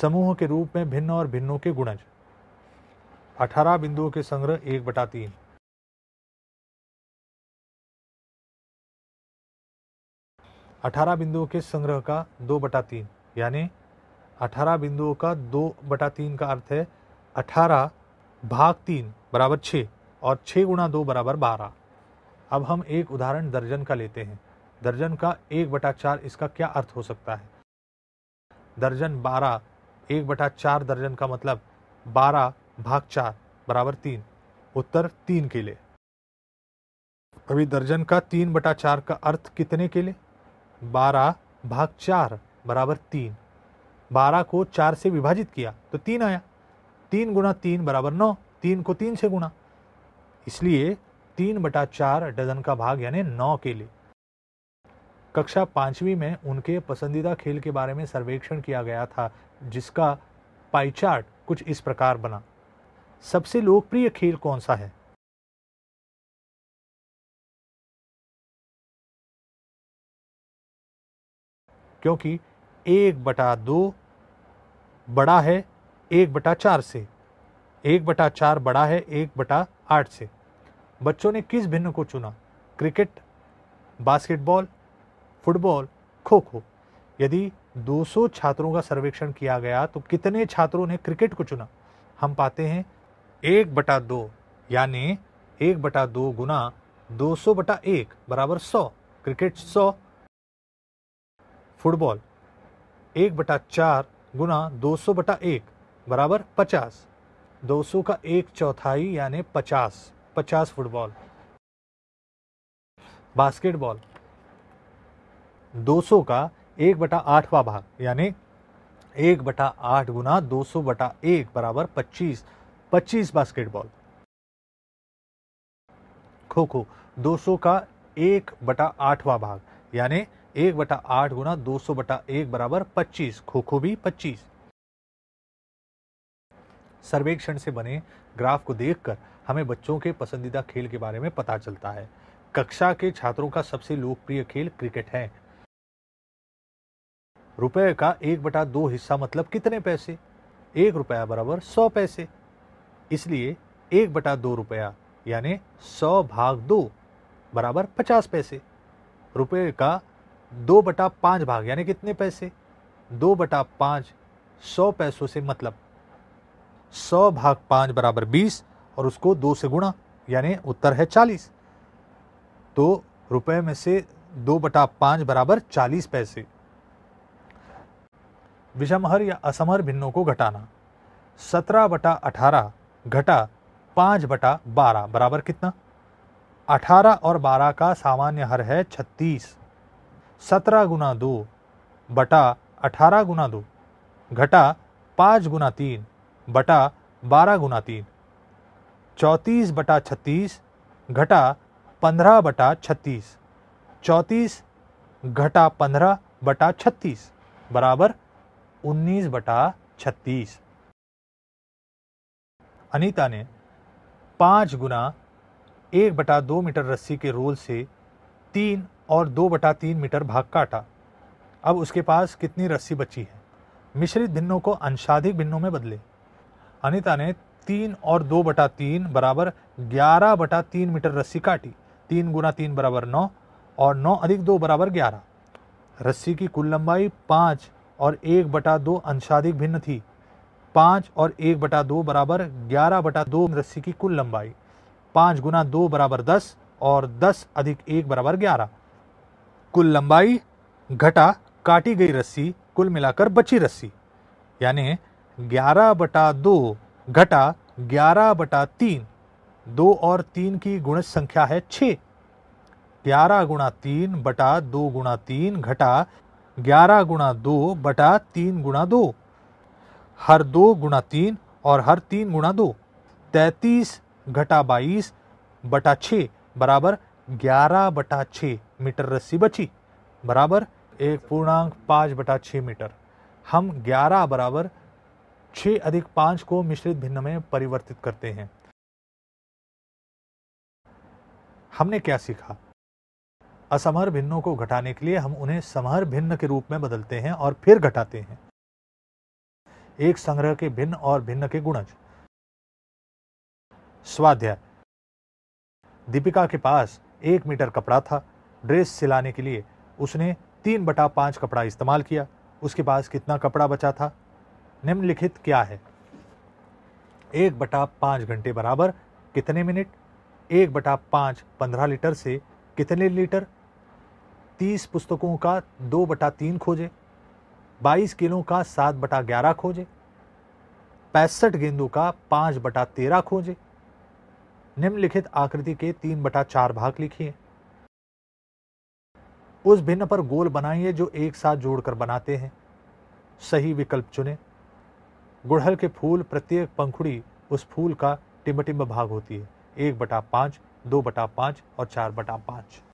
समूह के रूप में भिन्न और भिन्नों के गुणज अठारह बिंदुओं के संग्रह एक बटा तीन अठारह बिंदुओं के संग्रह का दो बटा तीन यानी अठारह बिंदुओं का दो बटा तीन का अर्थ है अठारह भाग तीन बराबर छः और छः गुणा दो बराबर बारह अब हम एक उदाहरण दर्जन का लेते हैं दर्जन का एक बटा चार इसका क्या अर्थ हो सकता है दर्जन बारह एक बटा चार दर्जन का मतलब बारह भाग चार बराबर तीन उत्तर तीन के लिए अभी दर्जन का तीन बटा चार का अर्थ कितने के लिए बारह भाग चार बराबर तीन बारह को चार से विभाजित किया तो तीन आया तीन गुना तीन बराबर नौ तीन को तीन से गुना इसलिए तीन बटा चार डजन का भाग यानी नौ के लिए कक्षा पाँचवीं में उनके पसंदीदा खेल के बारे में सर्वेक्षण किया गया था जिसका पाईचार्ट कुछ इस प्रकार बना सबसे लोकप्रिय खेल कौन सा है क्योंकि एक बटा दो बड़ा है एक बटा चार से एक बटा चार बड़ा है एक बटा आठ से बच्चों ने किस भिन्न को चुना क्रिकेट बास्केटबॉल फुटबॉल खो खो यदि 200 छात्रों का सर्वेक्षण किया गया तो कितने छात्रों ने क्रिकेट को चुना हम पाते हैं एक बटा दो यानी एक बटा दो गुना दो सौ बटा एक बराबर सौ क्रिकेट सौ फुटबॉल एक बटा चार गुना दो सौ बटा एक बराबर पचास दो सौ का एक चौथाई यानी पचास पचास फुटबॉल बास्केटबॉल 200 का एक बटा आठवा भाग यानी एक बटा आठ गुना दो सौ बटा एक बराबर पच्चीस पच्चीस बास्केटबॉल खो खो दो सौ का एक बटा आठवा भाग यानी एक बटा आठ गुना दो सौ बटा एक बराबर पच्चीस खो खो भी पच्चीस सर्वेक्षण से बने ग्राफ को देखकर हमें बच्चों के पसंदीदा खेल के बारे में पता चलता है कक्षा के छात्रों का सबसे लोकप्रिय खेल क्रिकेट है रुपये का एक बटा दो हिस्सा मतलब कितने पैसे एक रुपया बराबर सौ पैसे इसलिए एक बटा दो रुपया यानी सौ भाग दो बराबर पचास पैसे रुपये का दो बटा पाँच भाग यानी कितने पैसे दो बटा पाँच सौ पैसों से मतलब सौ भाग पाँच बराबर बीस और उसको दो से गुणा यानी उत्तर है चालीस तो रुपये में से दो बटा पाँच बराबर चालीस पैसे विषमहर या असमहर भिन्नों को घटाना सत्रह बटा अठारह घटा पाँच बटा बारह बराबर कितना अठारह और बारह का सामान्य हर है छत्तीस सत्रह गुना दो बटा अठारह गुना दो घटा पाँच गुना तीन बटा बारह गुना तीन चौंतीस बटा छत्तीस घटा पंद्रह बटा छत्तीस चौंतीस घटा पंद्रह बटा छत्तीस बराबर 19 बटा छत्तीस अनीता ने पांच गुना एक बटा दो मीटर रस्सी के रोल से तीन और दो बटा तीन मीटर भाग काटा अब उसके पास कितनी रस्सी बची है मिश्रित भिन्नों को अंशाधिक भिन्नों में बदले अनिता ने तीन और दो बटा तीन बराबर ग्यारह बटा तीन मीटर रस्सी काटी तीन गुना तीन बराबर नौ और नौ अधिक दो बराबर ग्यारह रस्सी की कुल लंबाई पाँच और एक बटा दो अंशाधिक भिन्न थी पाँच और एक बटा दो बराबर ग्यारह बटा दो रस्सी की कुल लंबाई पाँच गुना दो बराबर दस और दस अधिक एक बराबर ग्यारह कुल लंबाई घटा काटी गई रस्सी कुल मिलाकर बची रस्सी यानी ग्यारह बटा दो घटा ग्यारह बटा तीन दो और तीन की गुण संख्या है छः ग्यारह गुणा तीन बटा दो गुणा तीन घटा ग्यारह गुणा दो बटा तीन गुणा दो हर दो गुणा तीन और हर तीन गुणा दो तैतीस घटा बाईस बटा छः बराबर ग्यारह बटा छः मीटर रस्सी बची बराबर एक पूर्णांक पाँच बटा छः मीटर हम ग्यारह बराबर छः अधिक पाँच को मिश्रित भिन्न में परिवर्तित करते हैं हमने क्या सीखा असमर भिन्नों को घटाने के लिए हम उन्हें समहर भिन्न के रूप में बदलते हैं और फिर घटाते हैं एक संग्रह के भिन्न और भिन्न के गुणज स्वाध्याय दीपिका के पास एक मीटर कपड़ा था ड्रेस सिलाने के लिए उसने तीन बटा पांच कपड़ा इस्तेमाल किया उसके पास कितना कपड़ा बचा था निम्नलिखित क्या है एक बटा पांच घंटे बराबर कितने मिनट एक बटा पांच पंद्रह लीटर से कितने लीटर तीस पुस्तकों का दो बटा तीन खोजें बाईस किलों का सात बटा ग्यारह खोजें पैंसठ गेंदों का पाँच बटा तेरह खोजें निम्नलिखित आकृति के तीन बटा चार भाग लिखिए उस भिन्न पर गोल बनाइए जो एक साथ जोड़कर बनाते हैं सही विकल्प चुने गुड़हल के फूल प्रत्येक पंखुड़ी उस फूल का टिम्बटिम्ब भाग होती है एक बटा पाँच दो बटा पाँच और चार बटा पाँच